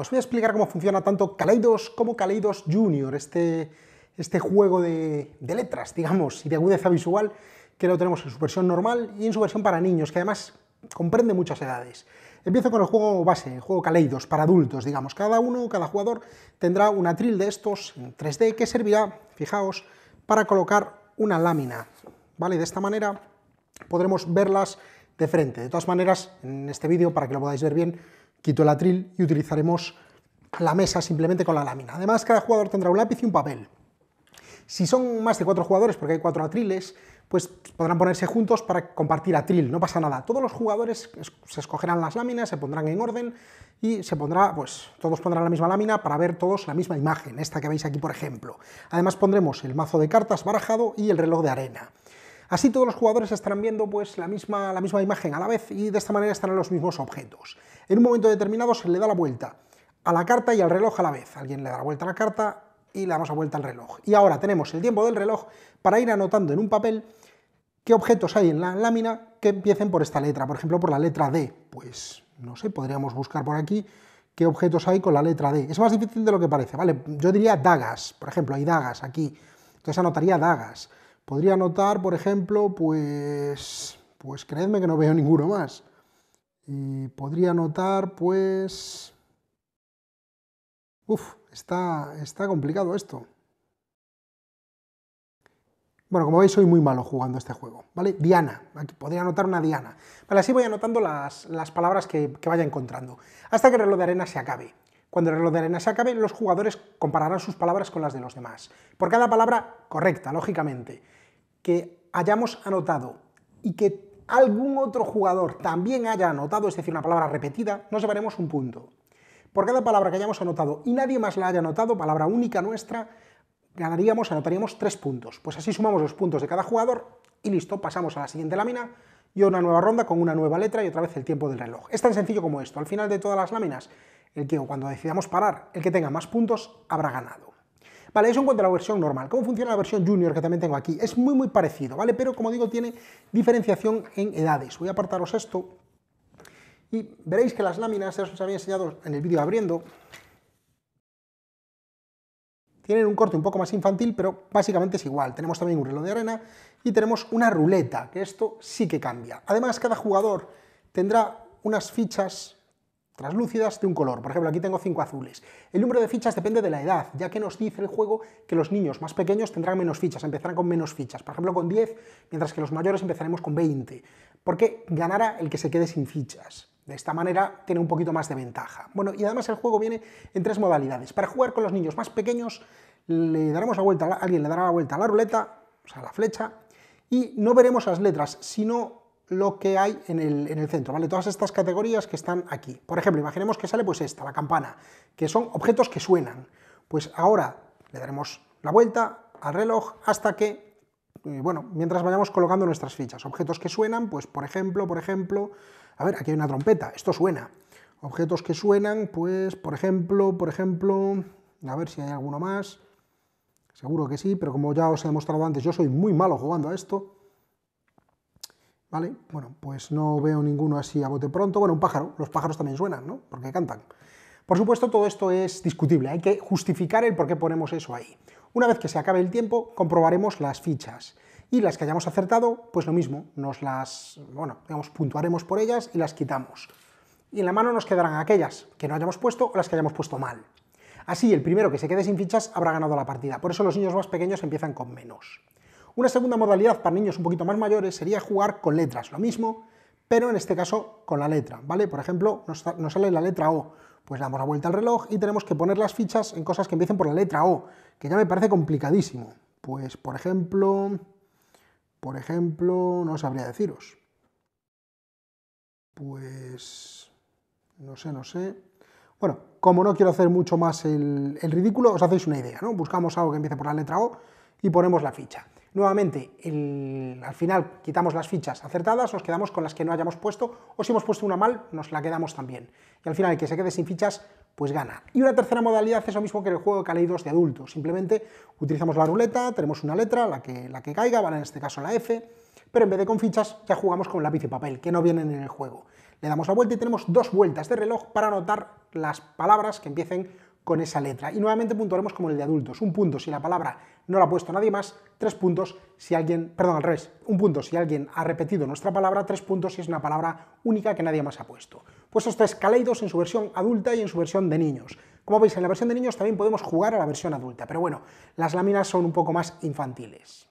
os voy a explicar cómo funciona tanto Kaleidos como Kaleidos Junior, este, este juego de, letras, digamos, y de agudeza visual, que lo tenemos en su versión normal y en su versión para niños, que además comprende muchas edades. Empiezo con el juego base, el juego Kaleidos, para adultos, digamos. Cada uno, cada jugador, tendrá un atril de estos en 3D que servirá, fijaos, para colocar una lámina, ¿vale? De esta manera podremos verlas de frente. De todas maneras, en este vídeo, para que lo podáis ver bien, Quito el atril y utilizaremos la mesa simplemente con la lámina. Además, cada jugador tendrá un lápiz y un papel. Si son más de cuatro jugadores, porque hay cuatro atriles, pues podrán ponerse juntos para compartir atril, no pasa nada. Todos los jugadores se escogerán las láminas, se pondrán en orden y se pondrá, pues todos pondrán la misma lámina para ver todos la misma imagen, esta que veis aquí por ejemplo. Además pondremos el mazo de cartas barajado y el reloj de arena. Así todos los jugadores estarán viendo pues, la, misma, la misma imagen a la vez y de esta manera estarán los mismos objetos. En un momento determinado se le da la vuelta a la carta y al reloj a la vez. Alguien le da la vuelta a la carta y le damos la vuelta al reloj. Y ahora tenemos el tiempo del reloj para ir anotando en un papel qué objetos hay en la lámina que empiecen por esta letra. Por ejemplo, por la letra D. Pues, no sé, podríamos buscar por aquí qué objetos hay con la letra D. Es más difícil de lo que parece, ¿vale? Yo diría dagas, por ejemplo, hay dagas aquí. Entonces anotaría dagas. Podría notar, por ejemplo, pues, pues creedme que no veo ninguno más. Y podría notar, pues... Uf, está, está complicado esto. Bueno, como veis, soy muy malo jugando este juego, ¿vale? Diana, aquí podría anotar una diana. Vale, así voy anotando las, las palabras que vaya encontrando, hasta que el reloj de arena se acabe. Cuando el reloj de arena se acabe, los jugadores compararán sus palabras con las de los demás. Por cada palabra correcta, lógicamente, que hayamos anotado y que algún otro jugador también haya anotado, es decir, una palabra repetida, nos llevaremos un punto. Por cada palabra que hayamos anotado y nadie más la haya anotado, palabra única nuestra, ganaríamos, anotaríamos tres puntos. Pues así sumamos los puntos de cada jugador y listo, pasamos a la siguiente lámina y una nueva ronda con una nueva letra y otra vez el tiempo del reloj. Es tan sencillo como esto. Al final de todas las láminas el que cuando decidamos parar, el que tenga más puntos habrá ganado. Vale, eso en cuanto a la versión normal. ¿Cómo funciona la versión junior que también tengo aquí? Es muy muy parecido, ¿vale? Pero como digo, tiene diferenciación en edades. Voy a apartaros esto y veréis que las láminas, ya os había enseñado en el vídeo abriendo, tienen un corte un poco más infantil, pero básicamente es igual. Tenemos también un reloj de arena y tenemos una ruleta, que esto sí que cambia. Además, cada jugador tendrá unas fichas translúcidas de un color. Por ejemplo, aquí tengo 5 azules. El número de fichas depende de la edad, ya que nos dice el juego que los niños más pequeños tendrán menos fichas, empezarán con menos fichas, por ejemplo con 10, mientras que los mayores empezaremos con 20, porque ganará el que se quede sin fichas. De esta manera tiene un poquito más de ventaja. Bueno, y además el juego viene en tres modalidades. Para jugar con los niños más pequeños, le daremos vuelta, alguien le dará la vuelta a la ruleta, o sea, a la flecha, y no veremos las letras, sino lo que hay en el, centro, ¿vale? Todas estas categorías que están aquí. Por ejemplo, imaginemos que sale pues esta, la campana, que son objetos que suenan. Pues ahora le daremos la vuelta al reloj hasta que, eh, bueno, mientras vayamos colocando nuestras fichas. Objetos que suenan, pues por ejemplo, por ejemplo, a ver, aquí hay una trompeta, esto suena. Objetos que suenan, pues por ejemplo, por ejemplo, a ver si hay alguno más. Seguro que sí, pero como ya os he demostrado antes, yo soy muy malo jugando a esto. ¿vale? Bueno, pues no veo ninguno así a bote pronto. Bueno, un pájaro, los pájaros también suenan, ¿no? Porque cantan. Por supuesto, todo esto es discutible, hay que justificar el por qué ponemos eso ahí. Una vez que se acabe el tiempo, comprobaremos las fichas. Y las que hayamos acertado, pues lo mismo, nos las, bueno, digamos, puntuaremos por ellas y las quitamos. Y en la mano nos quedarán aquellas que no hayamos puesto o las que hayamos puesto mal. Así, el primero que se quede sin fichas habrá ganado la partida. Por eso los niños más pequeños empiezan con menos. Una segunda modalidad para niños un poquito más mayores sería jugar con letras, lo mismo, pero en este caso con la letra, ¿vale? Por ejemplo, nos, sale la letra O, pues damos la vuelta al reloj y tenemos que poner las fichas en cosas que empiecen por la letra O, que ya me parece complicadísimo. Pues, por ejemplo, por ejemplo, no sabría deciros. Pues, no sé, no sé. Bueno, como no quiero hacer mucho más el, el ridículo, os hacéis una idea, ¿no? Buscamos algo que empiece por la letra O y ponemos la ficha. Nuevamente, al final quitamos las fichas acertadas, nos quedamos con las que no hayamos puesto, o si hemos puesto una mal, nos la quedamos también. Y al final, el que se quede sin fichas, pues gana. Y una tercera modalidad es lo mismo que el juego de caleidos de adultos. Simplemente utilizamos la ruleta, tenemos una letra, la que, la que caiga, vale en este caso la F, pero en vez de con fichas ya jugamos con lápiz y papel, que no vienen en el juego. Le damos la vuelta y tenemos dos vueltas de reloj para anotar las palabras que empiecen con esa letra. Y nuevamente puntuaremos como el de adultos. Un punto si la palabra no la ha puesto nadie más, tres puntos si alguien, perdón, al revés, un punto si alguien ha repetido nuestra palabra, tres puntos si es una palabra única que nadie más ha puesto. Pues esto es Kaleidos en su versión adulta y en su versión de niños. Como veis, en la versión de niños también podemos jugar a la versión adulta, pero bueno, las láminas son un poco más infantiles.